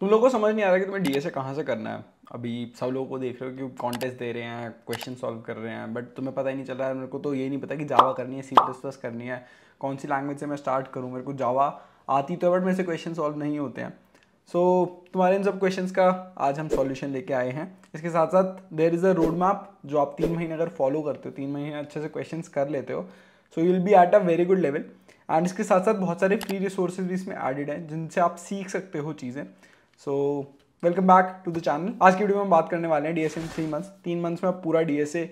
तुम लोगों को समझ नहीं आ रहा कि तुम्हें डी कहाँ से करना है अभी सब लोगों को देख रहे हो कि कॉन्टेस्ट दे रहे हैं क्वेश्चन सॉल्व कर रहे हैं बट तुम्हें पता ही नहीं चल रहा है मेरे को तो ये नहीं पता कि जावा करनी है सी प्लस प्लस करनी है कौन सी लैंग्वेज से मैं स्टार्ट करूँ मेरे को जावा आती तो है बट मेरे से क्वेश्चन सॉल्व नहीं होते हैं सो so, तुम्हारे इन सब क्वेश्चन का आज हम सॉल्यूशन लेके आए हैं इसके साथ साथ there is a road map जो आप तीन महीने अगर फॉलो करते हो तीन महीने अच्छे से क्वेश्चन कर लेते हो so you will be at a very good level and इसके साथ साथ बहुत सारे फ्री रिसोर्सेज भी इसमें एडिड हैं जिनसे आप सीख सकते हो चीज़ें so welcome back to the channel आज की वीडियो में हम बात करने वाले हैं D S in three months तीन मंथ्स में आप पूरा डी एस ए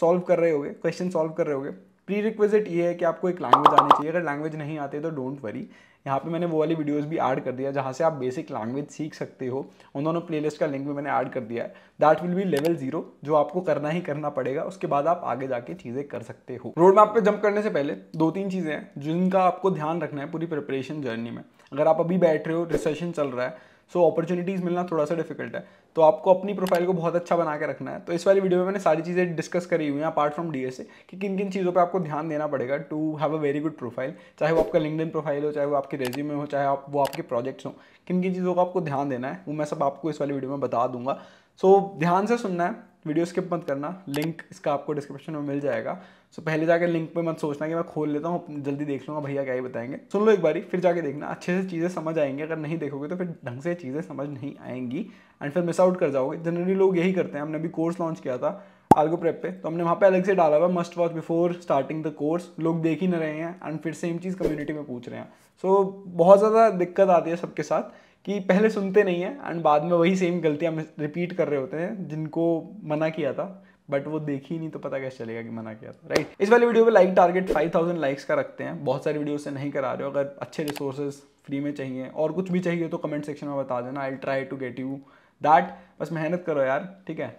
सॉल्व कर रहे होगे क्वेश्चन सॉल्व कर रहे होगे प्री रिक्वेजिट ये है कि आपको एक लैंग्वेज आनी चाहिए अगर लैंग्वेज नहीं आती तो डोंट वरी यहाँ पे मैंने वो वाली वीडियोस भी ऐड कर दिया जहाँ से आप बेसिक लैंग्वेज सीख सकते हो उन दोनों प्लेलिस्ट का लिंक भी मैंने ऐड कर दिया है that will be level zero जो आपको करना ही करना पड़ेगा उसके बाद आप आगे जाके चीज़ें कर सकते हो रोड मैप पे जंप करने से पहले दो तीन चीज़ें हैं जिनका आपको ध्यान रखना है पूरी प्रिपरेशन जर्नी में अगर आप अभी बैठ रहे हो रिसेशन चल रहा है सो so, अपॉर्चुनिटीज़ मिलना थोड़ा सा डिफिकल्ट है तो आपको अपनी प्रोफाइल को बहुत अच्छा बना के रखना है तो इस वाली वीडियो में मैंने सारी चीज़ें डिस्कस करी हुई हैं अपार्ट फ्रॉम डी कि किन किन चीज़ों पर आपको ध्यान देना पड़ेगा to have a very good profile चाहे वो आपका लिंकड प्रोफाइल हो चाहे वो आपके रेज्यूमे हो चाहे आप वो आपके प्रोजेक्ट्स हो किन किन चीज़ों का आपको ध्यान देना है वो मैं सब आपको इस वाली वीडियो में बता दूंगा सो so, ध्यान से सुनना है वीडियो स्किप मत करना लिंक इसका आपको डिस्क्रिप्शन में मिल जाएगा सो so, पहले जाकर लिंक पे मत सोचना कि मैं खोल लेता हूँ जल्दी देख लूँगा भैया क्या ही बताएंगे सुन लो एक बारी फिर जाके देखना अच्छे से चीज़ें समझ आएंगे अगर नहीं देखोगे तो फिर ढंग से चीज़ें समझ नहीं आएंगी एंड फिर मिस आउट कर जाओगे जनरली लोग यही करते हैं हमने अभी कोर्स लॉन्च किया था आलगो प्रेप पे तो हमने वहाँ पे अलग से डाला हुआ must watch before starting the course लोग देख ही ना रहे हैं एंड फिर सेम चीज़ कम्युनिटी में पूछ रहे हैं सो so, बहुत ज़्यादा दिक्कत आती है सबके साथ कि पहले सुनते नहीं हैं एंड बाद में वही सेम गलतियाँ रिपीट कर रहे होते हैं जिनको मना किया था बट वो देखी नहीं तो पता कैसे चलेगा कि मना किया था राइट इस वाली वीडियो पे लाइक टारगेट 5000 लाइक्स का रखते हैं बहुत सारे वीडियो से नहीं करा रहे हो अगर अच्छे रिसोर्सेज फ्री में चाहिए और कुछ भी चाहिए तो कमेंट सेक्शन में बता देना I try to get you that बस मेहनत करो यार ठीक है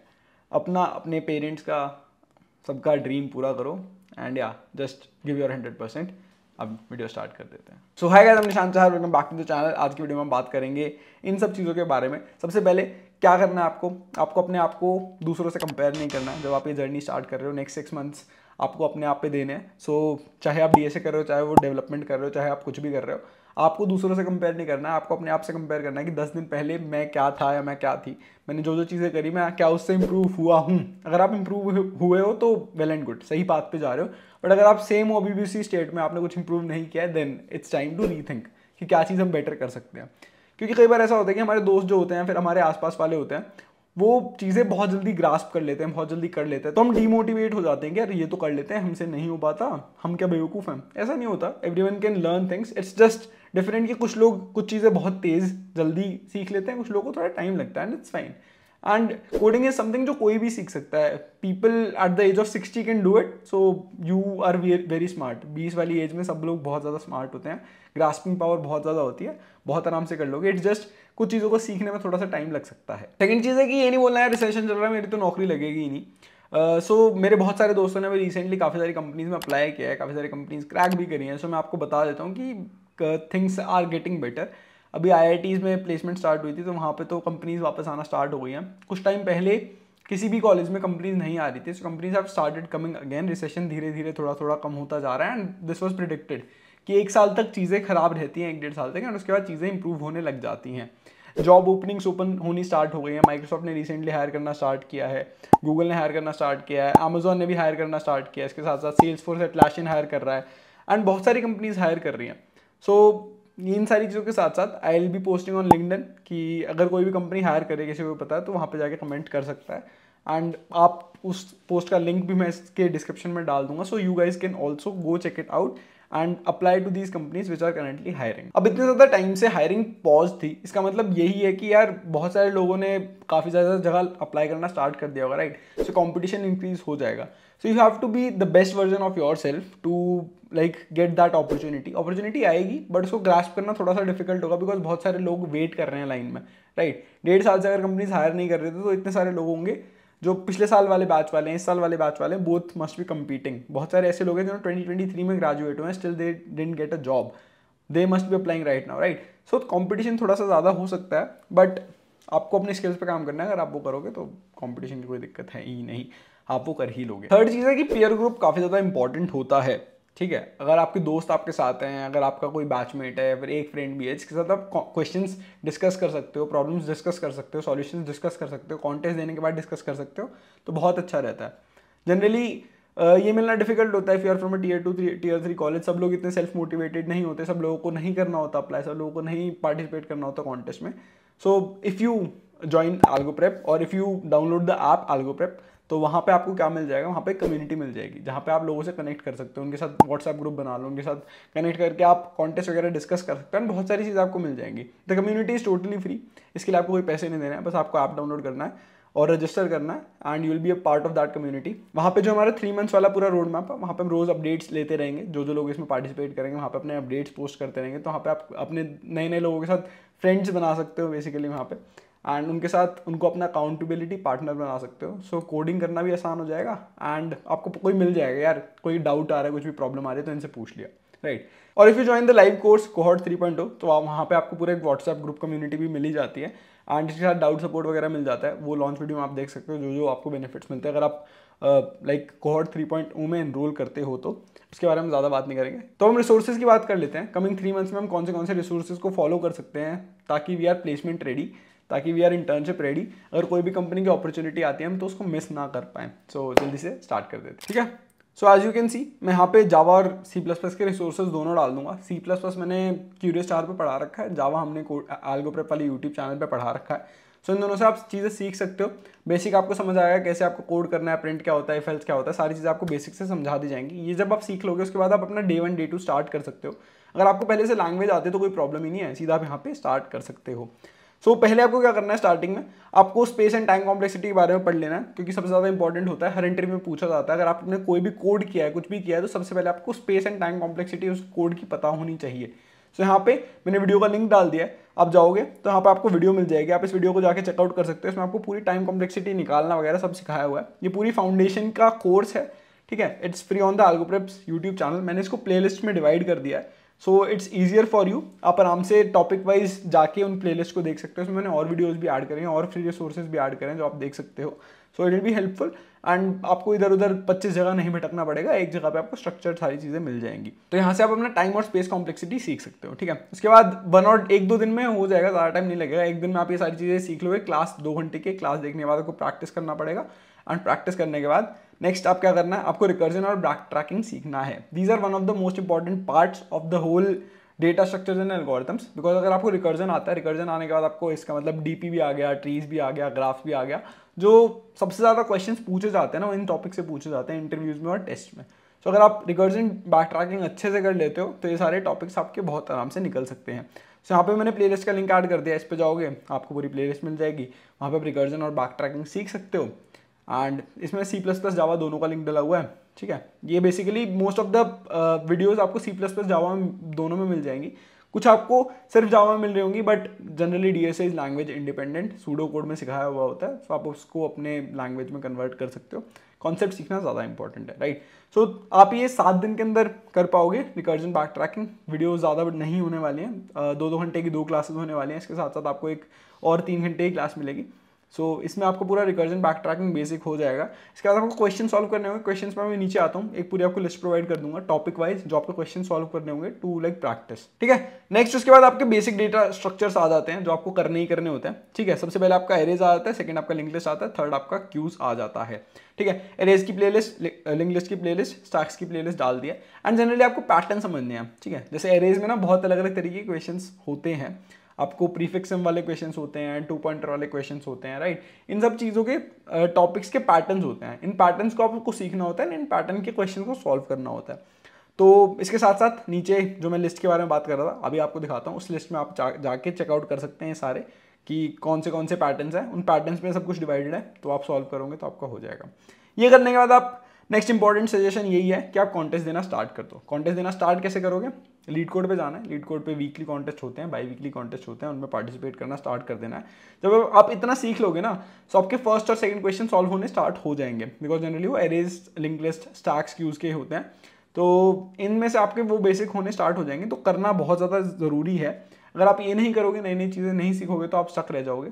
अपना अपने पेरेंट्स का सबका ड्रीम पूरा करो एंड या just give your hundred percent अब वीडियो स्टार्ट कर देते हैं सो हाय गाइस हम Nishant Chahar welcome back to the channel आज की वीडियो में हम बात करेंगे इन सब चीज़ों के बारे में सबसे पहले क्या करना है आपको आपको अपने आप को दूसरों से कंपेयर नहीं करना है जब आप ये जर्नी स्टार्ट कर रहे हो नेक्स्ट सिक्स मंथ्स आपको अपने आप पे देने हैं सो so, चाहे आप डी कर रहे हो चाहे वो डेवलपमेंट कर रहे हो चाहे आप कुछ भी कर रहे हो आपको दूसरों से कंपेयर नहीं करना है आपको अपने आप से कंपेयर करना है कि दस दिन पहले मैं क्या था या मैं क्या थी मैंने जो जो चीज़ें करी मैं क्या उससे इम्प्रूव हुआ हूँ अगर आप इम्प्रूव हुए हो तो वेल एंड गुड सही बात पे जा रहे हो बट अगर आप सेम ओ बी स्टेट में आपने कुछ इम्प्रूव नहीं किया है then it's time to rethink कि क्या चीज़ हम बेटर कर सकते हैं क्योंकि कई बार ऐसा होता है कि हमारे दोस्त जो होते हैं फिर हमारे आसपास वाले होते हैं वो चीज़ें बहुत जल्दी ग्रास्प कर लेते हैं बहुत जल्दी कर लेते हैं तो हम डीमोटिवेट हो जाते हैं कि अरे ये तो कर लेते हैं हमसे नहीं हो पाता हम क्या बेवकूफ़ हैं ऐसा नहीं होता everyone can learn things it's just different कि कुछ लोग कुछ चीज़ें बहुत तेज़ जल्दी सीख लेते हैं कुछ लोगों को थोड़ा टाइम लगता है and it's fine and coding is something जो कोई भी सीख सकता है people at the age of sixty can do it so you are very smart बीस वाली एज में सब लोग बहुत ज़्यादा स्मार्ट होते हैं ग्रास्पिंग पावर बहुत ज़्यादा होती है बहुत आराम से कर लोगे इट्स जस्ट कुछ चीज़ों को सीखने में थोड़ा सा टाइम लग सकता है सेकेंड चीज़ है कि ये नहीं बोलना है रिसेशन चल रहा है मेरी तो नौकरी लगेगी ही नहीं सो uh, so, मेरे बहुत सारे दोस्तों ने अभी रिसेंटली काफ़ी सारी कंपनीज़ में अप्लाई किया है काफ़ी सारी कंपनीज क्रैक भी करी हैं सो so, मैं आपको बता देता हूँ कि थिंग्स आर गेटिंग बेटर अभी आई में प्लेसमेंट स्टार्ट हुई थी तो वहाँ पर तो कंपनीज वापस आना स्टार्ट हो गई हैं कुछ टाइम पहले किसी भी कॉलेज में कंपनीज नहीं आ रही थी so companies have started coming again recession धीरे धीरे थोड़ा थोड़ा कम होता जा रहा है एंड दिस वॉज प्रिडिक्टेड कि एक साल तक चीज़ें खराब रहती हैं एक डेढ़ साल तक एंड उसके बाद चीज़ें इंप्रूव होने लग जाती हैं जॉब ओपनिंग्स ओपन होनी स्टार्ट हो गई हैं माइक्रोसॉफ्ट ने रिसेंटली हायर करना स्टार्ट किया है गूगल ने हायर करना स्टार्ट किया है अमेजोन ने भी हायर करना स्टार्ट किया है इसके साथ साथ सेल्स फोर्स एटलाशियन हायर कर रहा है एंड बहुत सारी कंपनीज हायर कर रही हैं सो so, इन सारी चीज़ों के साथ साथ I'll be posting on LinkedIn कि अगर कोई भी कंपनी हायर करे किसी को पता है तो वहाँ पे जाके कमेंट कर सकता है एंड आप उस पोस्ट का लिंक भी मैं इसके डिस्क्रिप्शन में डाल दूंगा so you guys can also go check it out and apply to these companies which are currently hiring अब इतने ज़्यादा टाइम से हायरिंग पॉज थी इसका मतलब यही है कि यार बहुत सारे लोगों ने काफ़ी ज़्यादा जगह अप्लाई करना स्टार्ट कर दिया होगा राइट सो कॉम्पिटिशन इंक्रीज हो जाएगा so you have to be the best version of yourself to like get that opportunity opportunity आएगी बट उसको ग्रास्प करना थोड़ा सा डिफिकल्ट होगा बिकॉज बहुत सारे लोग वेट कर रहे हैं लाइन में राइट right? डेढ़ साल से अगर कंपनीज हायर नहीं कर रहे थे तो इतने सारे लोग होंगे जो पिछले साल वाले बैच वाले हैं इस साल वाले बैच वाले हैं बोथ मस्ट बी कम्पीटिंग बहुत सारे ऐसे लोग हैं जिन्होंने ट्वेंटी ट्वेंटी थ्री में ग्रेजुएट हुए हैं still they didn't get a job they must be applying right now right सो कॉम्पिटिशन थोड़ा सा ज़्यादा हो सकता है बट आपको अपने स्किल्स पर काम करना है अगर आप वो करोगे तो कॉम्पिटिशन की कोई दिक्कत है ही नहीं आप वो कर ही लोगे थर्ड चीज़ है कि पेयर ग्रुप काफ़ी ज़्यादा इंपॉर्टेंट होता है ठीक है अगर आपके दोस्त आपके साथ हैं अगर आपका कोई बैचमेट है फिर एक फ्रेंड भी है जिसके साथ आप क्वेश्चंस डिस्कस कर सकते हो प्रॉब्लम्स डिस्कस कर सकते हो सॉल्यूशंस डिस्कस कर सकते हो कॉन्टेस्ट देने के बाद डिस्कस कर सकते हो तो बहुत अच्छा रहता है जनरली ये मिलना डिफिकल्ट होता है फिर from tier two three tier three college सब लोग इतने सेल्फ मोटिवेटेड नहीं होते सब लोगों को नहीं करना होता अप्लाई सब लोगों को नहीं पार्टिसिपेट करना होता कॉन्टेस्ट में so if you join Algo Prep और if you download the app Algo Prep तो वहाँ पे आपको क्या मिल जाएगा वहाँ पे कम्युनिटी मिल जाएगी जहाँ पे आप लोगों से कनेक्ट कर सकते हो उनके साथ व्हाट्सएप ग्रुप बना लो उनके साथ कनेक्ट करके आप कॉन्टेस्ट वगैरह डिस्कस कर सकते हैं बहुत सारी चीज़ आपको मिल जाएंगी the community is totally free इसके लिए आपको कोई पैसे नहीं देना है बस आपको ऐप आप डाउनलोड करना है और रजिस्टर करना है and you will be a part of that community वहाँ पे जो हमारा थ्री मंथ्स वाला पूरा रोड मैप है वहाँ पे हम रोज़ अपडेट्स लेते रहेंगे जो जो लोग इसमें पार्टिसिपेट करेंगे वहाँ पे अपने अपडेट्स पोस्ट करते रहेंगे तो वहाँ पे आप अपने नए नए लोगों के साथ फ्रेंड्स बना सकते हो बेसिकली वहाँ पे एंड उनके साथ उनको अपना अकाउंटेबिलिटी पार्टनर बना सकते हो सो so, कोडिंग करना भी आसान हो जाएगा एंड आपको कोई मिल जाएगा यार कोई डाउट आ रहा है कुछ भी प्रॉब्लम आ रही है तो इनसे पूछ लिया राइट right. और if you join the live course cohort three point हो तो आप वहाँ पे आपको पूरा एक व्हाट्सएप ग्रुप कम्युनिटी भी मिली जाती है एंड इसके साथ डाउट सपोर्ट वगैरह मिल जाता है वो लॉन्च वीडियो में आप देख सकते हो जो जो आपको बेनिफिट्स मिलते हैं अगर आप like cohort three point O में इनरोल करते हो तो उसके बारे में ज़्यादा बात नहीं करेंगे तो हम रिसोर्सेज की बात कर लेते हैं कमिंग थ्री मंथ्स में हम कौन से कौन से रिसोर्सेज को फॉलो कर सकते हैं ताकि वी आर प्लेसमेंट रेडी ताकि वी आर इंटर्नशिप रेडी अगर कोई भी कंपनी की अपॉर्चुनिटी आती है हम तो उसको मिस ना कर पाए सो so, जल्दी से स्टार्ट कर देते ठीक है so as you can see मैं यहाँ पे जावा और सी प्लस प्लस के रिसोर्सेज दोनों डाल दूंगा सी प्लस प्लस मैंने क्यूरियस चार पे पढ़ा रखा है जावा हमने एल्गोप्रेप वाली यूट्यूब चैनल पे पढ़ा रखा है सो so, इन दोनों से आप चीज़ें सीख सकते हो बेसिक आपको समझ आएगा कैसे आपको कोड करना है प्रिंट क्या होता है फेल्स क्या होता है सारी चीज़ें आपको बेसिक से समझा दी जाएंगी ये जब आप सीख लोगे उसके बाद आप अपना day one day two start कर सकते हो अगर आपको पहले से लैंग्वेज आते तो कोई प्रॉब्लम ही नहीं है सीधा आप यहाँ पे स्टार्ट कर सकते हो सो so, पहले आपको क्या करना है स्टार्टिंग में आपको स्पेस एंड टाइम कॉम्प्लेक्सिटी के बारे में पढ़ लेना है क्योंकि सबसे ज़्यादा इंपॉर्टेंट होता है हर इंटरव्यू में पूछा जाता है अगर आपने कोई भी कोड किया है कुछ भी किया है तो सबसे पहले आपको स्पेस एंड टाइम कॉम्प्लेक्सिटी उस कोड की पता होनी चाहिए सो so, यहाँ पे मैंने वीडियो का लिंक डाल दिया है आप जाओगे तो यहाँ पर आपको वीडियो मिल जाएगी आप इस वीडियो को जाकर चेकआउट कर सकते हो इसमें आपको पूरी टाइम कॉम्प्लेक्सिटी निकालना वगैरह सब सिखाया हुआ है ये पूरी फाउंडेशन का कोर्स है ठीक है it's free on the AlgoPrep's YouTube channel मैंने इसको प्लेलिस्ट में डिवाइड कर दिया है so it's easier for you आप आराम से टॉपिक वाइज जाके उन प्लेलिस्ट को देख सकते हो उसमें मैंने और वीडियोज़ भी ऐड करें और फ्री रिसोर्सेज भी ऐड करें जो आप देख सकते हो so it will be helpful and आपको इधर उधर 25 जगह नहीं भटकना पड़ेगा एक जगह पे आपको स्ट्रक्चर सारी चीज़ें मिल जाएंगी तो यहाँ से आप अपना टाइम और स्पेस कॉम्प्लेक्सिटी सीख सकते हो ठीक है उसके बाद वन और एक दो दिन में हो जाएगा ज़्यादा टाइम नहीं लगेगा एक दिन में आप ये सारी चीज़ें सीख लोगे क्लास दो घंटे के क्लास देखने के बाद आपको प्रैक्टिस करना पड़ेगा एंड प्रैक्टिस करने के बाद नेक्स्ट आप क्या करना है आपको रिकर्जन और बैक ट्रैकिंग सीखना है these are one of the most important parts of the whole data structures and algorithms because अगर आपको रिकर्जन आता है रिकर्जन आने के बाद आपको इसका मतलब डीपी भी आ गया ट्रीज भी आ गया ग्राफ्स भी आ गया जो सबसे ज़्यादा क्वेश्चन पूछे जाते हैं ना इन टॉपिक से पूछे जाते हैं इंटरव्यूज में और टेस्ट में सो so, अगर आप रिकर्जन बैक ट्रैकिंग अच्छे से कर लेते हो तो ये सारे टॉपिक्स आपके बहुत आराम से निकल सकते हैं सो so, यहाँ पे मैंने प्लेलिस्ट का लिंक ऐड कर दिया इस पर जाओगे आपको पूरी प्लेलिस्ट मिल जाएगी वहाँ पे आप रिकर्जन और बैक ट्रैकिंग सीख सकते हो एंड इसमें सी प्लस प्लस जावा दोनों का लिंक डला हुआ है ठीक है ये basically most of the videos आपको सी प्लस प्लस जावा में दोनों में मिल जाएंगी कुछ आपको सिर्फ जावा में मिल रही होंगी but generally D S is language independent pseudo code में सिखाया हुआ होता है सो तो आप उसको अपने लैंग्वेज में कन्वर्ट कर सकते हो कॉन्सेप्ट सीखना ज़्यादा इंपॉर्टेंट है राइट सो so, आप ये सात दिन के अंदर कर पाओगे रिकर्जन बैक ट्रैकिंग वीडियो ज़्यादा नहीं होने वाली हैं uh, दो दो घंटे की दो क्लासेज होने वाली हैं इसके साथ साथ आपको एक और तीन घंटे की क्लास मिलेगी सो so, इसमें आपको पूरा रिकर्जन बैक ट्रैकिंग बेसिक हो जाएगा इसके बाद आपको क्वेश्चन सॉल्व करने होंगे क्वेश्चन में मैं नीचे आता हूँ एक पूरी आपको लिस्ट प्रोवाइड कर दूंगा टॉपिक वाइज जो आपको क्वेश्चन सॉल्व करने होंगे टू लाइक प्रैक्टिस ठीक है नेक्स्ट उसके बाद आपके बेसिक डेटा स्ट्रक्चर्स आ जाते हैं जो आपको करने ही करने होते हैं ठीक है सबसे पहले आपका एरेज आ जाता है सेकंड आपका लिंक लिस्ट आता है थर्ड आपका क्यूज आ जाता है ठीक है एरेज की लिस्ट लिंक लिस्ट की लिस्ट स्टैक्स की लिस्ट डाल दिया एंड जनरली आपको पैटर्न समझने हैं ठीक है जैसे एरेज में ना बहुत अलग अलग तरीके के क्वेश्चन होते हैं आपको प्रीफिक्सम वाले क्वेश्चन होते हैं टू पॉइंटर वाले क्वेश्चन होते हैं राइट इन सब चीज़ों के टॉपिक्स के पैटर्न होते हैं इन पैटर्न को आपको सीखना होता है इन पैटर्न के क्वेश्चन को सॉल्व करना होता है तो इसके साथ साथ नीचे जो मैं लिस्ट के बारे में बात कर रहा था अभी आपको दिखाता हूँ उस लिस्ट में आप जा, जाके चेकआउट कर सकते हैं सारे कि कौन से कौन से पैटर्न्स हैं उन पैटर्न्स में सब कुछ डिवाइडेड है तो आप सॉल्व करोगे तो आपका हो जाएगा ये करने के बाद आप नेक्स्ट इंपॉर्टेंट सजेशन यही है कि आप कॉन्टेस्ट देना स्टार्ट कर दो कॉन्टेस्ट देना स्टार्ट कैसे करोगे लीड कोड पे जाना है लीड कोड पे वीकली कॉन्टेस्ट होते हैं बाई वीकली कॉन्टेस्ट होते हैं उनमें पार्टिसिपेट करना स्टार्ट कर देना है जब आप इतना सीख लोगे ना तो आपके फर्स्ट और सेकंड क्वेश्चन सॉल्व होने स्टार्ट हो जाएंगे बिकॉज जनरली वो एरेज लिंक लिस्ट स्टैक्स के होते हैं तो इनमें से आपके वो बेसिक होने स्टार्ट हो जाएंगे तो करना बहुत ज़्यादा ज़रूरी है अगर आप ये नहीं करोगे नई नई चीज़ें नहीं सीखोगे तो आप सक रह जाओगे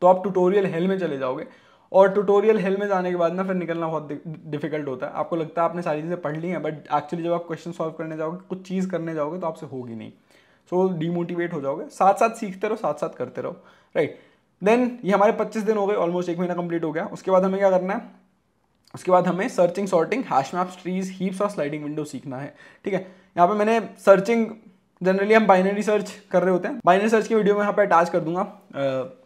तो आप ट्यूटोरियल हेल में चले जाओगे और ट्यूटोरियल हेल में जाने के बाद ना फिर निकलना बहुत डिफिकल्ट होता है आपको लगता है आपने सारी चीज़ें पढ़ ली हैं बट एक्चुअली जब आप क्वेश्चन सॉल्व करने जाओगे कुछ चीज़ करने जाओगे तो आपसे होगी नहीं सो so, डीमोटिवेट हो जाओगे साथ साथ सीखते रहो साथ साथ करते रहो राइट right. देन ये हमारे पच्चीस दिन हो गए ऑलमोस्ट एक महीना कंप्लीट हो गया उसके बाद हमें क्या करना है उसके बाद हमें searching sorting hash maps trees heaps और स्लाइडिंग विंडो सीखना है ठीक है यहाँ पे मैंने सर्चिंग जनरली हम बाइनरी सर्च कर रहे होते हैं बाइनरी सर्च की वीडियो में यहाँ पे अटैच कर दूंगा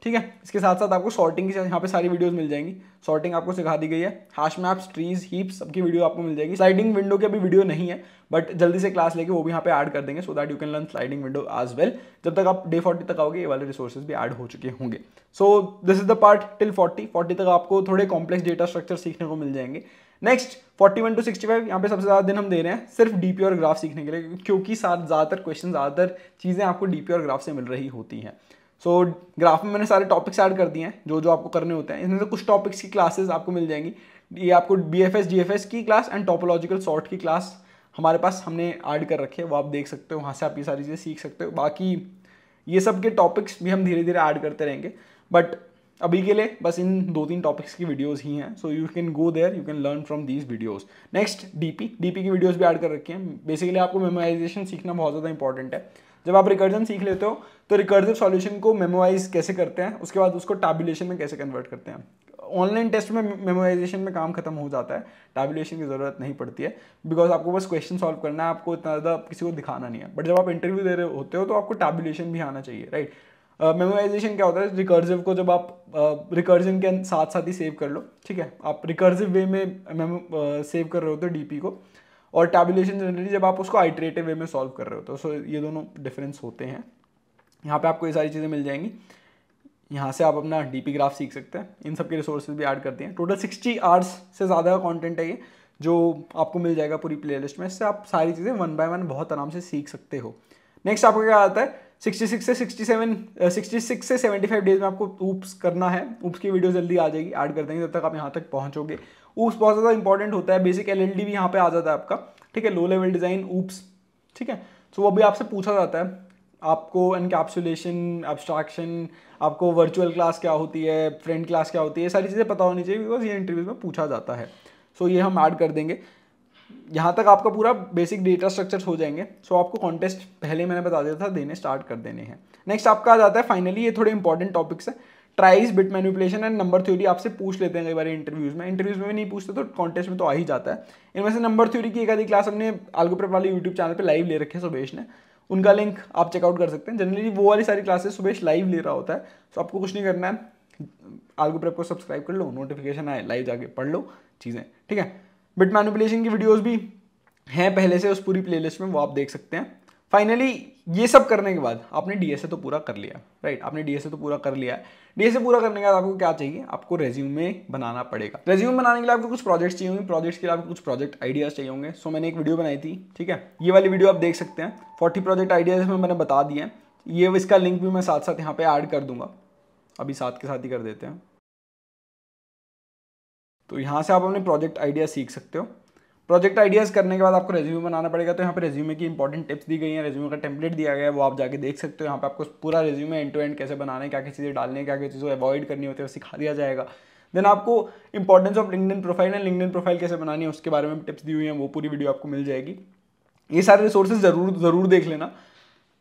ठीक है इसके साथ साथ आपको सॉर्टिंग की यहाँ पे सारी वीडियोस मिल जाएंगी सॉर्टिंग आपको सिखा दी गई है हाश मैप्स ट्रीज हीप्स सबकी वीडियो आपको मिल जाएगी स्लाइडिंग विंडो की अभी वीडियो नहीं है बट जल्दी से क्लास लेके वो भी यहाँ पे ऐड कर देंगे so that you can learn sliding window as well जब तक आप डे फोर्टी तक आओगे ये वाले रिसोर्सेज भी ऐड हो चुके होंगे so this is the part till forty forty तक आपको थोड़े कॉम्प्लेक्स डेटा स्ट्रक्चर सीखने को मिल जाएंगे नेक्स्ट 41 टू फाइव यहाँ पे सबसे ज़्यादा दिन हम दे रहे हैं सिर्फ डी और ग्राफ सीखने के लिए क्योंकि ज़्यादातर क्वेश्चन ज़्यादातर चीज़ें आपको डी और ग्राफ से मिल रही होती हैं सो so, ग्राफ में मैंने सारे टॉपिक्स ऐड कर दिए हैं जो जो आपको करने होते हैं इसमें से कुछ टॉपिक्स की क्लासेस आपको मिल जाएंगी ये आपको B F S G F S की क्लास एंड टॉपोलॉजिकल सॉर्ट की क्लास हमारे पास हमने ऐड कर रखे है वो आप देख सकते हो वहाँ से आप ये सारी चीज़ें सीख सकते हो बाकी ये सब के टॉपिक्स भी हम धीरे धीरे ऐड करते रहेंगे बट अभी के लिए बस इन दो तीन टॉपिक्स की वीडियोस ही हैं so you can go there you can learn from these videos next DP DP की वीडियोस भी ऐड कर रखी हैं बेसिकली आपको मेमोराइजेशन सीखना बहुत ज़्यादा इंपॉर्टेंट है जब आप रिकर्जन सीख लेते हो तो रिकर्जिव सॉल्यूशन को मेमोराइज कैसे करते हैं उसके बाद उसको टैबुलेशन में कैसे कन्वर्ट करते हैं ऑनलाइन टेस्ट में मेमोराइजेशन में काम खत्म हो जाता है टैबुलेशन की ज़रूरत नहीं पड़ती है बिकॉज आपको बस क्वेश्चन सॉल्व करना है आपको इतना ज़्यादा किसी को दिखाना नहीं है बट जब आप इंटरव्यू दे रहे होते हो तो आपको टैबुलेशन भी आना चाहिए राइट मेमोराइजेशन uh, क्या होता है रिकर्सिव को जब आप रिकर्जन uh, के साथ साथ ही सेव कर लो ठीक है आप रिकर्सिव वे में मेमो सेव कर रहे होते हो डीपी को और टैबुलेशन जनरली जब आप उसको आइट्रेटिव वे में सॉल्व कर रहे होते हो सो so, ये दोनों डिफरेंस होते हैं यहाँ पे आपको ये सारी चीज़ें मिल जाएंगी यहाँ से आप अपना डी ग्राफ सीख सकते हैं इन सब के रिसोर्सेज भी ऐड करते हैं टोटल सिक्सटी आर्स से ज़्यादा का कॉन्टेंट है ये जो आपको मिल जाएगा पूरी प्लेलिस्ट में इससे आप सारी चीज़ें वन बाय वन बहुत आराम से सीख सकते हो नेक्स्ट आपको क्या आता है सिक्सटी सिक्स से सिक्सटी सेवन सिक्सटी सिक्स से सेवेंटी फाइव डेज में आपको ऊप्स करना है ऊप्स की वीडियो जल्दी आ जाएगी ऐड कर देंगे जब तक आप यहाँ तक पहुँचोगे ऊप्स बहुत ज़्यादा इंपॉर्टेंट होता है बेसिक एल भी यहाँ पर आ जाता है आपका ठीक है लो लेवल डिज़ाइन ऊप्स ठीक है सो वो भी आपसे पूछा जाता है आपको इनकेप्सुलेशन एब्स्ट्रैक्शन आपको वर्चुअल क्लास क्या होती है फ्रेंड क्लास क्या होती है सारी चीज़ें पता होनी चाहिए बिकॉज ये इंटरव्यू में पूछा जाता है सो so, ये हम ऐड कर देंगे यहाँ तक आपका पूरा बेसिक डेटा स्ट्रक्चर हो जाएंगे सो आपको कॉन्टेस्ट पहले मैंने बता दिया था देने स्टार्ट कर देने हैं नेक्स्ट आपका आ जाता है फाइनली ये थोड़े इंपॉर्टेंट टॉपिक्स है tries bit manipulation and number theory आपसे पूछ लेते हैं कई बार इंटरव्यूज में इंटरव्यूज में भी नहीं पूछते तो कॉन्टेस्ट में तो आ ही जाता है इनमें से नंबर थ्योरी की एक आधी क्लास हमने आलगोप्रेप वाले यूट्यूब चैनल पर लाइव ले रखे सुबेश ने उनका लिंक आप चेकआउट कर सकते हैं जनरली वो वाली सारी क्लासेस सुबेश लाइव ले रहा होता है सो आपको कुछ नहीं करना है आलगोप्रेप को सब्सक्राइब कर लो नोटिफिकेशन आए लाइव जाके पढ़ लो चीज़ें ठीक है बिट मैनुपुलेशन की वीडियोस भी हैं पहले से उस पूरी प्लेलिस्ट में वो आप देख सकते हैं फाइनली ये सब करने के बाद आपने डी तो पूरा कर लिया राइट आपने डी तो पूरा कर लिया है डी पूरा करने के बाद आपको क्या चाहिए आपको रेज्यूमे बनाना पड़ेगा रेज्यूमे बनाने के लिए आपको कुछ प्रोजेक्ट्स चाहिए होंगे प्रोजेक्ट्स के लिए आपको कुछ प्रोजेक्ट आइडियाज चाहिए होंगे सो मैंने एक वीडियो बनाई थी ठीक है ये वाली वीडियो आप देख सकते हैं फोर्टी प्रोजेक्ट आइडियाज में मैंने बता दिए है ये इसका लिंक भी मैं साथ साथ यहाँ पे ऐड कर दूंगा अभी साथ के साथ ही कर देते हैं तो यहाँ से आप अपने प्रोजेक्ट आइडिया सीख सकते हो प्रोजेक्ट आइडियाज़ करने के बाद आपको रेज्यूम बनाना पड़ेगा तो यहाँ पर रेज्यूमे की इंपॉर्टेंट टिप्स दी गई हैं रेज्यूमे का टेम्पलेट दिया गया है वो आप जाके देख सकते हो यहाँ पे आपको पूरा रेज्यूमे एंड टू एंड कैसे बनाने क्या क्या चीज़ें डालने क्या क्या चीज़ों अवॉइड करनी होती है वो सिखा दिया जाएगा देन आपको importance of LinkedIn profile and LinkedIn profile कैसे बनानी है उसके बारे में टिप्स दी हुई हैं वो पूरी वीडियो आपको मिल जाएगी ये सारे रिसोर्सेज ज़रूर ज़रूर देख लेना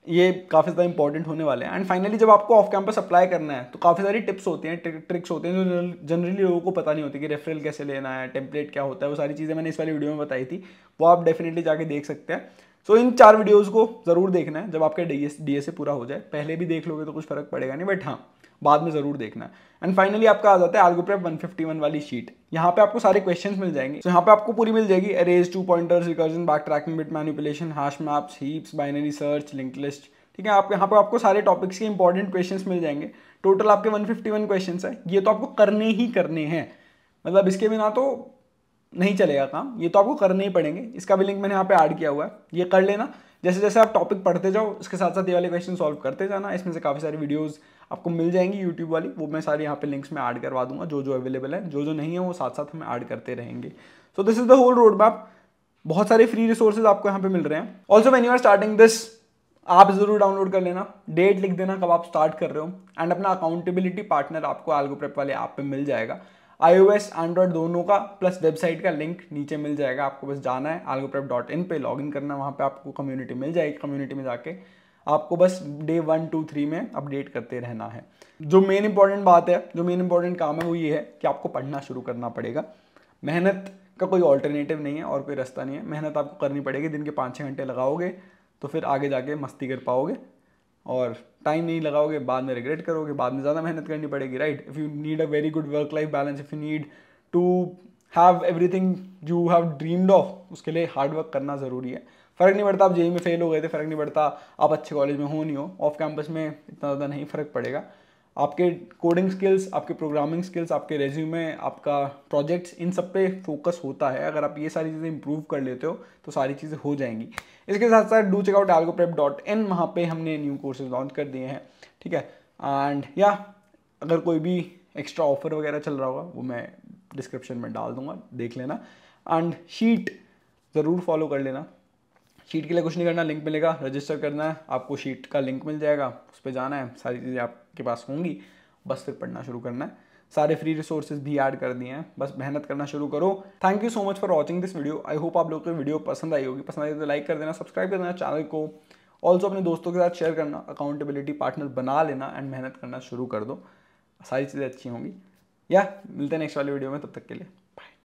ये काफ़ी ज़्यादा इंपॉर्टेंट होने वाले हैं एंड फाइनली जब आपको ऑफ कैंपस अप्लाई करना है तो काफ़ी सारी टिप्स होती हैं ट्रिक्स होते हैं जो जनरली लोगों को पता नहीं होती कि रेफरल कैसे लेना है टेम्पलेट क्या होता है वो सारी चीज़ें मैंने इस वाली वीडियो में बताई थी वो आप डेफिनेटली जाके देख सकते हैं सो so, इन चार वीडियोज़ को ज़रूर देखना है जब आपका D S D S A पूरा हो जाए पहले भी देख लोगे तो कुछ फर्क पड़ेगा नहीं बट हाँ बाद में ज़रूर देखना एंड फाइनली आपका आ जाता है वन फिफ्टी 151 वाली शीट यहाँ पे आपको सारे क्वेश्चंस मिल जाएंगे तो so, यहाँ पे आपको पूरी मिल जाएगी arrays two pointers recursion backtracking bit manipulation hash maps heaps binary search link list ठीक है आप यहाँ पर आपको सारे टॉपिक्स के इंपॉर्टेंट क्वेश्चन मिल जाएंगे टोटल आपके वन फिफ्टी वन है ये तो आपको करने ही करने हैं मतलब इसके बिना तो नहीं चलेगा काम ये तो आपको करने ही पड़ेंगे इसका भी लिंक मैंने यहाँ पे ऐड किया हुआ है ये कर लेना जैसे जैसे आप टॉपिक पढ़ते जाओ उसके साथ साथ ये वाले क्वेश्चन सॉल्व करते जाना इसमें से काफ़ी सारी वीडियोज़ आपको मिल जाएंगी यूट्यूब वाली वो मैं सारी यहाँ पे लिंक्स में ऐड करवा दूंगा जो जो अवेलेबल है जो जो नहीं है वो साथ साथ हमें ऐड करते रहेंगे so this is the whole road map बहुत सारे फ्री रिसोर्सेज आपको यहाँ पे मिल रहे हैं also when you are starting this आप जरूर डाउनलोड कर लेना डेट लिख देना कब आप स्टार्ट कर रहे हो एंड अपना अकाउंटेबिलिटी पार्टनर आपको एल्गोप्रेप वाले ऐप पे मिल जाएगा आईओएस एंड्रॉयड दोनों का प्लस वेबसाइट का लिंक नीचे मिल जाएगा आपको बस जाना है आलगो प्रेप डॉट इन पर लॉग इन करना वहाँ पर आपको कम्युनिटी मिल जाएगी कम्युनिटी में जाके आपको बस डे वन टू थ्री में अपडेट करते रहना है जो मेन इंपॉर्टेंट बात है जो मेन इंपॉर्टेंट काम है वो ये है कि आपको पढ़ना शुरू करना पड़ेगा मेहनत का कोई ऑल्टरनेटिव नहीं है और कोई रास्ता नहीं है मेहनत आपको करनी पड़ेगी दिन के पाँच छः घंटे लगाओगे तो फिर आगे जाके मस्ती कर पाओगे और टाइम नहीं लगाओगे बाद में रिग्रेट करोगे बाद में ज़्यादा मेहनत करनी पड़ेगी right if you need a very good work life balance if you need to have everything you have dreamed of उसके लिए हार्ड वर्क करना ज़रूरी है फ़र्क नहीं पड़ता आप जेई में फेल हो गए थे फ़र्क नहीं पड़ता आप अच्छे कॉलेज में हो नहीं हो ऑफ कैंपस में इतना ज़्यादा नहीं फ़र्क पड़ेगा आपके कोडिंग स्किल्स आपके प्रोग्रामिंग स्किल्स आपके रेज्यूमे आपका प्रोजेक्ट्स इन सब पे फोकस होता है अगर आप ये सारी चीज़ें इंप्रूव कर लेते हो तो सारी चीज़ें हो जाएंगी इसके साथ साथ do check out AlgoPrep dot in वहाँ पर हमने न्यू कोर्सेज लॉन्च कर दिए हैं ठीक है एंड या अगर कोई भी एक्स्ट्रा ऑफर वगैरह चल रहा होगा वो मैं डिस्क्रिप्शन में डाल दूंगा देख लेना एंड शीट ज़रूर फॉलो कर लेना शीट के लिए कुछ नहीं करना लिंक मिलेगा रजिस्टर करना है आपको शीट का लिंक मिल जाएगा उस पर जाना है सारी चीज़ें आपके पास होंगी बस फिर पढ़ना शुरू करना है सारे फ्री रिसोर्सेज भी ऐड कर दिए हैं बस मेहनत करना शुरू करो thank you so much for watching this video I hope आप लोग को वीडियो पसंद आई होगी पसंद आई तो लाइक कर देना सब्सक्राइब कर देना चैनल को ऑल्सो अपने दोस्तों के साथ शेयर करना अकाउंटेबिलिटी पार्टनर बना लेना एंड मेहनत करना शुरू कर दो सारी चीज़ें अच्छी होंगी या मिलते हैं नेक्स्ट वाले वीडियो में तब तक के लिए